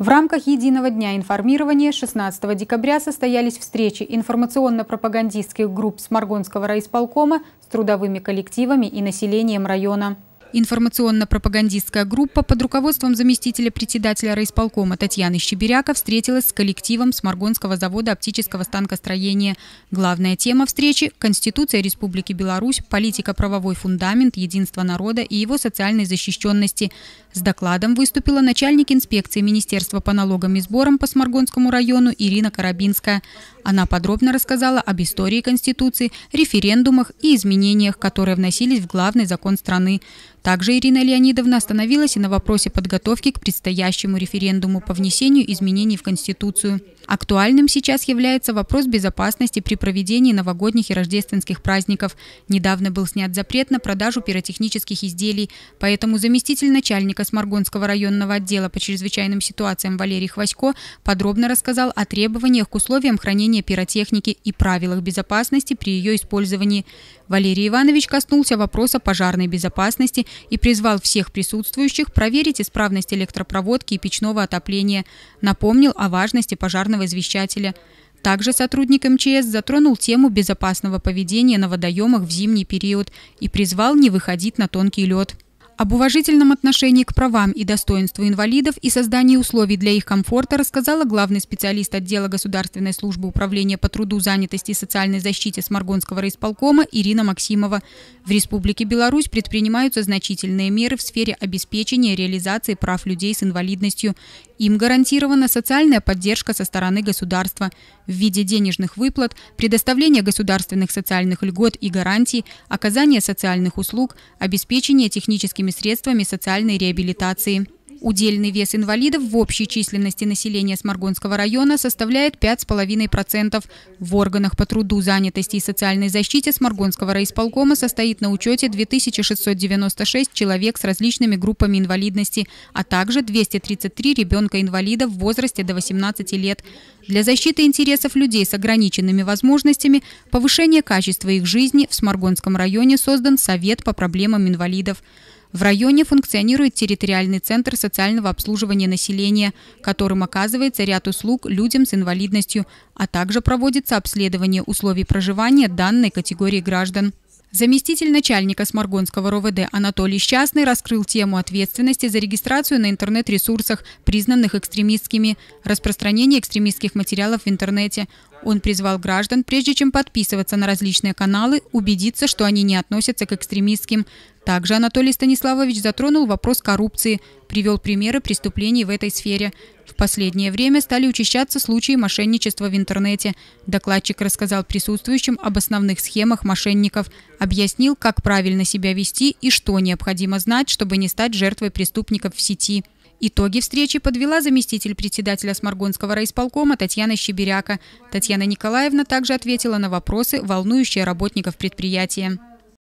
В рамках единого дня информирования 16 декабря состоялись встречи информационно-пропагандистских групп Сморгонского райисполкома с трудовыми коллективами и населением района. Информационно-пропагандистская группа под руководством заместителя председателя райисполкома Татьяны Щеберяка встретилась с коллективом Сморгонского завода оптического станкостроения. Главная тема встречи – Конституция Республики Беларусь, политико-правовой фундамент, единство народа и его социальной защищенности. С докладом выступила начальник инспекции Министерства по налогам и сборам по Сморгонскому району Ирина Карабинская. Она подробно рассказала об истории Конституции, референдумах и изменениях, которые вносились в главный закон страны. Также Ирина Леонидовна остановилась и на вопросе подготовки к предстоящему референдуму по внесению изменений в Конституцию. Актуальным сейчас является вопрос безопасности при проведении новогодних и рождественских праздников. Недавно был снят запрет на продажу пиротехнических изделий, поэтому заместитель начальника Сморгонского районного отдела по чрезвычайным ситуациям Валерий Хвасько подробно рассказал о требованиях к условиям хранения пиротехники и правилах безопасности при ее использовании. Валерий Иванович коснулся вопроса пожарной безопасности и призвал всех присутствующих проверить исправность электропроводки и печного отопления, напомнил о важности пожарного извещателя. Также сотрудник МЧС затронул тему безопасного поведения на водоемах в зимний период и призвал не выходить на тонкий лед. Об уважительном отношении к правам и достоинству инвалидов и создании условий для их комфорта рассказала главный специалист отдела Государственной службы управления по труду, занятости и социальной защите Сморгонского райисполкома Ирина Максимова. В Республике Беларусь предпринимаются значительные меры в сфере обеспечения реализации прав людей с инвалидностью. Им гарантирована социальная поддержка со стороны государства в виде денежных выплат, предоставления государственных социальных льгот и гарантий, оказания социальных услуг, обеспечения техническими средствами социальной реабилитации. Удельный вес инвалидов в общей численности населения Сморгонского района составляет 5,5%. В органах по труду, занятости и социальной защите Сморгонского райисполкома состоит на учете 2696 человек с различными группами инвалидности, а также 233 ребенка-инвалида в возрасте до 18 лет. Для защиты интересов людей с ограниченными возможностями, повышения качества их жизни в Сморгонском районе создан Совет по проблемам инвалидов. В районе функционирует территориальный центр социального обслуживания населения, которым оказывается ряд услуг людям с инвалидностью, а также проводится обследование условий проживания данной категории граждан. Заместитель начальника Сморгонского РОВД Анатолий Счастный раскрыл тему ответственности за регистрацию на интернет-ресурсах, признанных экстремистскими, распространение экстремистских материалов в интернете. Он призвал граждан, прежде чем подписываться на различные каналы, убедиться, что они не относятся к экстремистским. Также Анатолий Станиславович затронул вопрос коррупции, привел примеры преступлений в этой сфере. В последнее время стали учащаться случаи мошенничества в интернете. Докладчик рассказал присутствующим об основных схемах мошенников, объяснил, как правильно себя вести и что необходимо знать, чтобы не стать жертвой преступников в сети. Итоги встречи подвела заместитель председателя Сморгонского райисполкома Татьяна Щеберяка. Татьяна Николаевна также ответила на вопросы, волнующие работников предприятия.